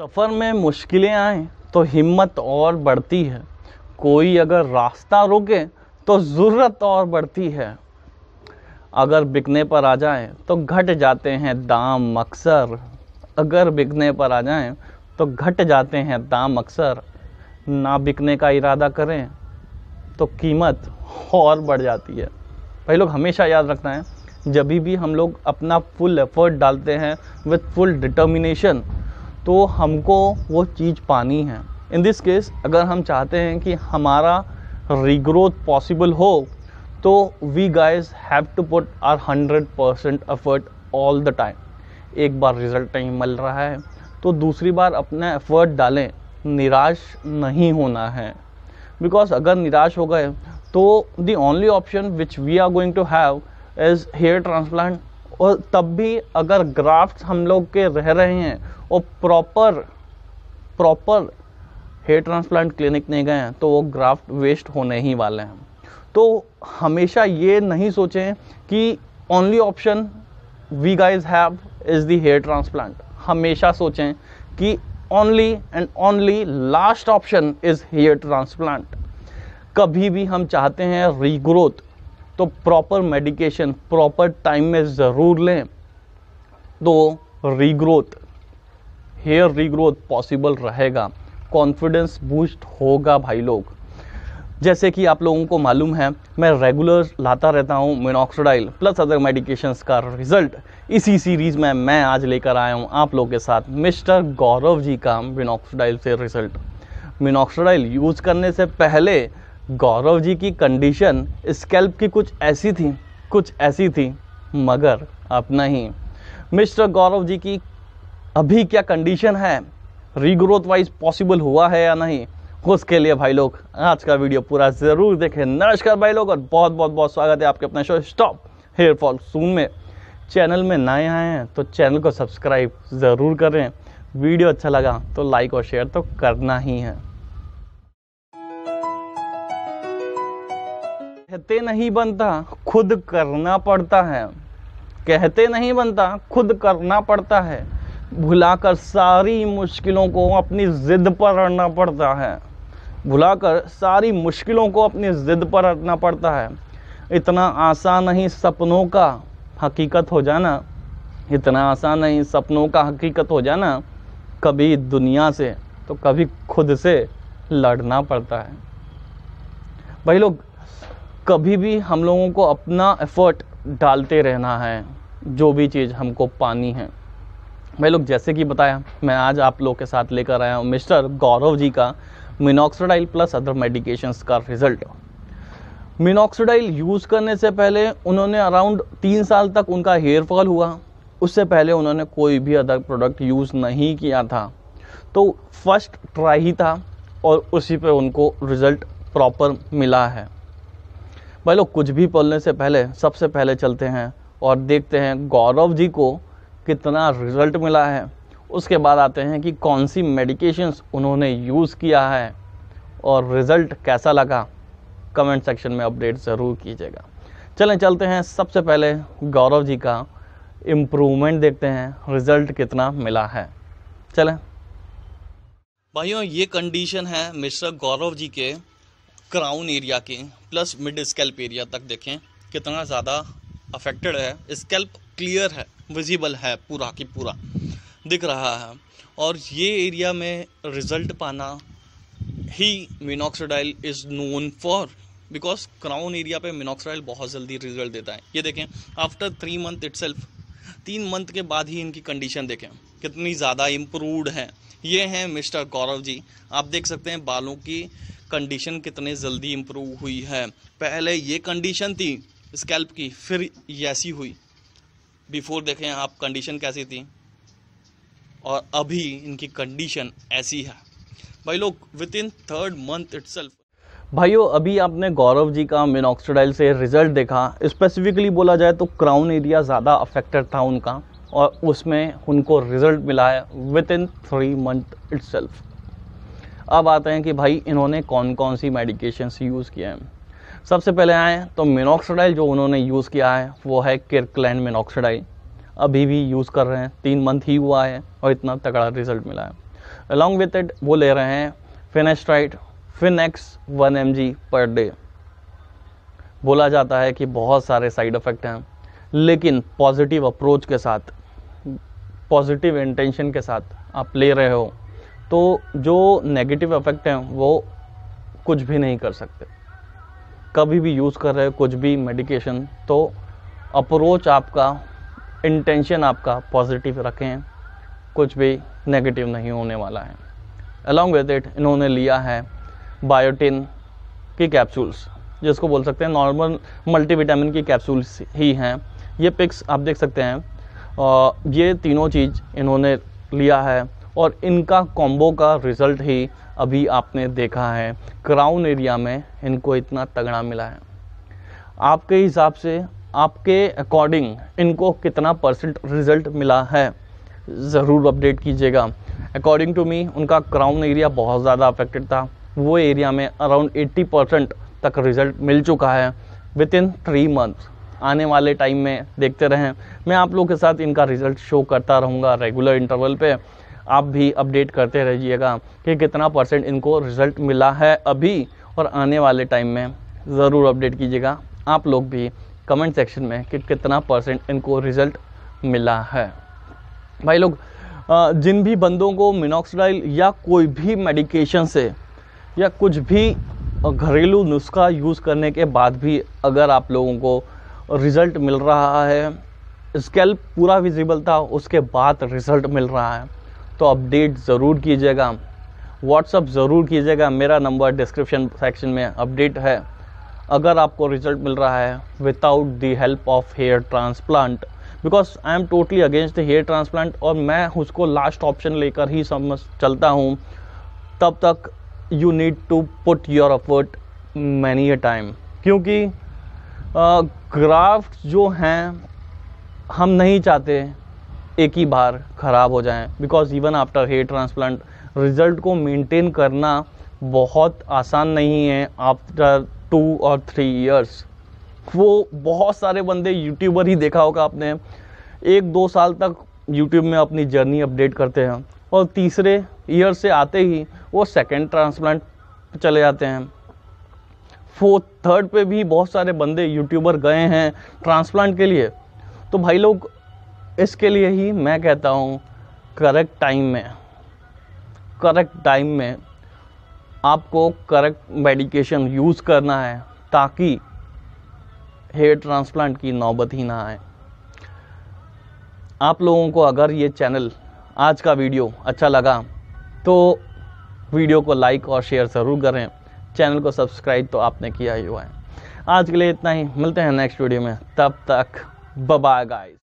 सफ़र में मुश्किलें आएँ तो हिम्मत और बढ़ती है कोई अगर रास्ता रोके तो ज़रूरत और बढ़ती है अगर बिकने पर आ जाए तो घट जाते हैं दाम अक्सर अगर बिकने पर आ जाए तो घट जाते हैं दाम अक्सर ना बिकने का इरादा करें तो कीमत और बढ़ जाती है भाई लोग हमेशा याद रखना है जब भी हम लोग अपना फुल एफर्ट डालते हैं विथ फुल डिटर्मिनेशन तो हमको वो चीज़ पानी है इन दिस केस अगर हम चाहते हैं कि हमारा रीग्रोथ पॉसिबल हो तो we guys have to put our hundred percent effort all the time एक बार रिजल्ट नहीं मिल रहा है तो दूसरी बार अपना एफर्ट डालें निराश नहीं होना है बिकॉज अगर निराश हो गए तो the only option which we are going to have is hair transplant और तब भी अगर ग्राफ्ट हम लोग के रह रहे हैं और proper proper hair transplant clinic नहीं गए हैं तो वो ग्राफ्ट वेस्ट होने ही वाले हैं तो हमेशा ये नहीं सोचें कि only option we guys have is the hair transplant हमेशा सोचें कि only and only last option is hair transplant कभी भी हम चाहते हैं रीग्रोथ तो प्रॉपर मेडिकेशन प्रॉपर टाइम में ज़रूर लें तो रीग्रोथ हेयर रीग्रोथ पॉसिबल रहेगा कॉन्फिडेंस बूस्ट होगा भाई लोग जैसे कि आप लोगों को मालूम है मैं रेगुलर लाता रहता हूँ मिनोक्सोडाइल प्लस अदर मेडिकेशंस का रिजल्ट इसी सीरीज़ में मैं आज लेकर आया हूँ आप लोगों के साथ मिस्टर गौरव जी का मिनोक्सोडाइल से रिजल्ट मिनोक्सोडाइल यूज़ करने से पहले गौरव जी की कंडीशन स्कैल्प की कुछ ऐसी थी कुछ ऐसी थी मगर अपना नहीं मिस्टर गौरव जी की अभी क्या कंडीशन है रीग्रोथ वाइज पॉसिबल हुआ है या नहीं उसके लिए भाई लोग आज का वीडियो पूरा ज़रूर देखें नमस्कार भाई लोग और बहुत बहुत बहुत स्वागत है आपके अपने show stop hair fall soon में चैनल में नए आए हैं तो चैनल को सब्सक्राइब ज़रूर करें वीडियो अच्छा लगा तो लाइक और शेयर तो करना ही है कहते नहीं बनता खुद करना पड़ता है कहते नहीं बनता खुद करना पड़ता है भुलाकर सारी मुश्किलों को अपनी ज़िद पर अड़ना पड़ता है भुलाकर सारी मुश्किलों को अपनी ज़िद पर अड़ना पड़ता है इतना आसान नहीं सपनों का हकीकत हो जाना इतना आसान नहीं सपनों का हकीकत हो जाना कभी दुनिया से तो कभी खुद से लड़ना पड़ता है भाई लोग कभी भी हम लोगों को अपना एफर्ट डालते रहना है जो भी चीज़ हमको पानी है भाई लोग जैसे कि बताया मैं आज आप लोग के साथ लेकर आया हूँ मिस्टर गौरव जी का मिनोक्सोडाइल प्लस अदर मेडिकेशंस का रिजल्ट मिनोक्सोडाइल यूज़ करने से पहले उन्होंने अराउंड तीन साल तक उनका हेयर फॉल हुआ उससे पहले उन्होंने कोई भी अदर प्रोडक्ट यूज़ नहीं किया था तो फर्स्ट ट्राई ही था और उसी पे उनको रिज़ल्ट प्रॉपर मिला है भाई लोग कुछ भी बोलने से पहले सबसे पहले चलते हैं और देखते हैं गौरव जी को कितना रिजल्ट मिला है उसके बाद आते हैं कि कौन सी मेडिकेशंस उन्होंने यूज़ किया है और रिज़ल्ट कैसा लगा कमेंट सेक्शन में अपडेट ज़रूर कीजिएगा चलें चलते हैं सबसे पहले गौरव जी का इम्प्रूवमेंट देखते हैं रिज़ल्ट कितना मिला है चलें भाइयों ये कंडीशन है मिस्टर गौरव जी के क्राउन एरिया के प्लस मिड स्कैल्प एरिया तक देखें कितना ज़्यादा अफेक्टेड है स्कैल्प क्लियर है विजिबल है पूरा की पूरा दिख रहा है और ये एरिया में रिजल्ट पाना ही minoxidil is known for because crown area पे मिनोक्सीडाइल बहुत जल्दी रिजल्ट देता है ये देखें आफ्टर थ्री मंथ इट तीन मंथ के बाद ही इनकी कंडीशन देखें कितनी ज़्यादा इम्प्रूवड है ये हैं मिस्टर गौरव जी आप देख सकते हैं बालों की कंडीशन कितने जल्दी इम्प्रूव हुई है पहले ये कंडीशन थी स्कैल्प की फिर ऐसी हुई बिफोर देखें आप कंडीशन कैसी थी और अभी इनकी कंडीशन ऐसी है भाई लोग within third month it भाइयों अभी आपने गौरव जी का मिनोक्सीडाइल से रिजल्ट देखा स्पेसिफिकली बोला जाए तो क्राउन एरिया ज़्यादा अफेक्टेड था उनका और उसमें उनको रिजल्ट मिला है within three month itself अब आते हैं कि भाई इन्होंने कौन कौन सी मेडिकेशंस यूज़ किए हैं सबसे पहले आए तो मिनोक्सोडाइल जो उन्होंने यूज़ किया है वो है किरकलैंड मिनोक्सोडाइल अभी भी यूज़ कर रहे हैं तीन मंथ ही हुआ है और इतना तगड़ा रिजल्ट मिला है अलॉन्ग विथ इट वो ले रहे हैं finasteride Finax one M per day बोला जाता है कि बहुत सारे साइड इफ़ेक्ट हैं लेकिन पॉजिटिव अप्रोच के साथ पॉजिटिव इंटेंशन के साथ आप ले रहे हो तो जो नेगेटिव इफेक्ट हैं वो कुछ भी नहीं कर सकते कभी भी यूज़ कर रहे हो कुछ भी मेडिकेशन तो अप्रोच आपका इंटेंशन आपका पॉजिटिव रखें कुछ भी नेगेटिव नहीं होने वाला है अलॉन्ग विद इट इन्होंने लिया है बायोटिन की कैप्सूल्स जिसको बोल सकते हैं नॉर्मल मल्टीविटामिन की कैप्सूल्स ही हैं ये पिक्स आप देख सकते हैं ये तीनों चीज़ इन्होंने लिया है और इनका कॉम्बो का रिज़ल्ट ही अभी आपने देखा है क्राउन एरिया में इनको इतना तगड़ा मिला है आपके हिसाब से आपके अकॉर्डिंग इनको कितना परसेंट रिज़ल्ट मिला है ज़रूर अपडेट कीजिएगा अकॉर्डिंग टू मी उनका क्राउन एरिया बहुत ज़्यादा अफेक्टेड था वो एरिया में अराउंड 80 परसेंट तक रिज़ल्ट मिल चुका है विद इन थ्री मंथ आने वाले टाइम में देखते रहें मैं आप लोग के साथ इनका रिज़ल्ट शो करता रहूँगा रेगुलर इंटरवल पे आप भी अपडेट करते रहिएगा कि कितना परसेंट इनको रिजल्ट मिला है अभी और आने वाले टाइम में ज़रूर अपडेट कीजिएगा आप लोग भी कमेंट सेक्शन में कि कितना परसेंट इनको रिज़ल्ट मिला है भाई लोग जिन भी बंदों को मिनोक्सडाइल या कोई भी मेडिकेशन से या कुछ भी घरेलू नुस्खा यूज़ करने के बाद भी अगर आप लोगों को रिज़ल्ट मिल रहा है स्केल्प पूरा विजिबल था उसके बाद रिज़ल्ट मिल रहा है तो अपडेट ज़रूर कीजिएगा व्हाट्सअप ज़रूर कीजिएगा मेरा नंबर डिस्क्रिप्शन सेक्शन में अपडेट है अगर आपको रिजल्ट मिल रहा है without the help of hair transplant because I am totally against the hair transplant और मैं उसको लास्ट ऑप्शन लेकर ही समझ चलता हूँ तब तक you need to put your effort many a time क्योंकि ग्राफ्ट जो हैं हम नहीं चाहते एक ही बार ख़राब हो जाएं because even after hair transplant result को मेंटेन करना बहुत आसान नहीं है आफ्टर टू और थ्री इयर्स वो बहुत सारे बंदे यूट्यूबर ही देखा होगा आपने एक दो साल तक यूट्यूब में अपनी जर्नी अपडेट करते हैं और तीसरे ईयर से आते ही वो सेकेंड ट्रांसप्लांट चले जाते हैं फोर्थ थर्ड पे भी बहुत सारे बंदे यूट्यूबर गए हैं ट्रांसप्लांट के लिए तो भाई लोग इसके लिए ही मैं कहता हूँ करेक्ट टाइम में करेक्ट टाइम में आपको करेक्ट मेडिकेशन यूज़ करना है ताकि हेयर ट्रांसप्लांट की नौबत ही ना आए आप लोगों को अगर ये चैनल आज का वीडियो अच्छा लगा तो वीडियो को लाइक और शेयर ज़रूर करें चैनल को सब्सक्राइब तो आपने किया ही हुआ है आज के लिए इतना ही मिलते हैं नेक्स्ट वीडियो में तब तक बबा गाइस